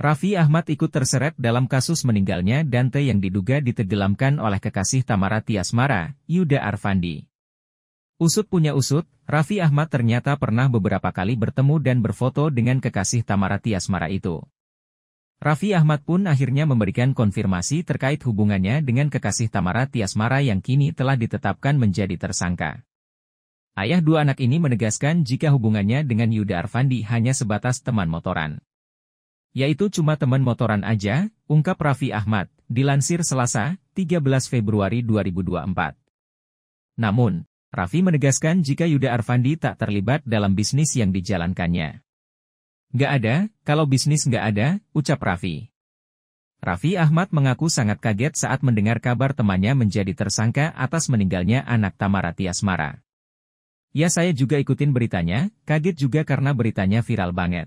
Raffi Ahmad ikut terseret dalam kasus meninggalnya Dante yang diduga ditenggelamkan oleh kekasih Tamara Tiasmara, Yuda Arfandi. Usut punya usut, Raffi Ahmad ternyata pernah beberapa kali bertemu dan berfoto dengan kekasih Tamara Tiasmara itu. Raffi Ahmad pun akhirnya memberikan konfirmasi terkait hubungannya dengan kekasih Tamara Tiasmara yang kini telah ditetapkan menjadi tersangka. Ayah dua anak ini menegaskan jika hubungannya dengan Yuda Arfandi hanya sebatas teman motoran. Yaitu cuma teman motoran aja, ungkap Raffi Ahmad, dilansir Selasa, 13 Februari 2024. Namun, Raffi menegaskan jika Yuda Arfandi tak terlibat dalam bisnis yang dijalankannya. Gak ada, kalau bisnis gak ada, ucap Raffi. Raffi Ahmad mengaku sangat kaget saat mendengar kabar temannya menjadi tersangka atas meninggalnya anak Tamara Tiasmara. Ya saya juga ikutin beritanya, kaget juga karena beritanya viral banget.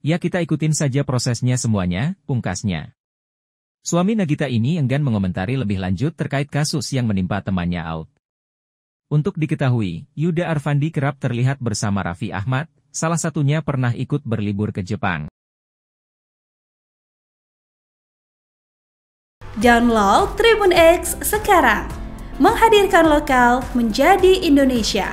Ya kita ikutin saja prosesnya semuanya, pungkasnya. Suami Nagita ini enggan mengomentari lebih lanjut terkait kasus yang menimpa temannya Out. Untuk diketahui, Yuda Arfandi kerap terlihat bersama Raffi Ahmad, salah satunya pernah ikut berlibur ke Jepang. Download Tribun X sekarang, menghadirkan lokal menjadi Indonesia.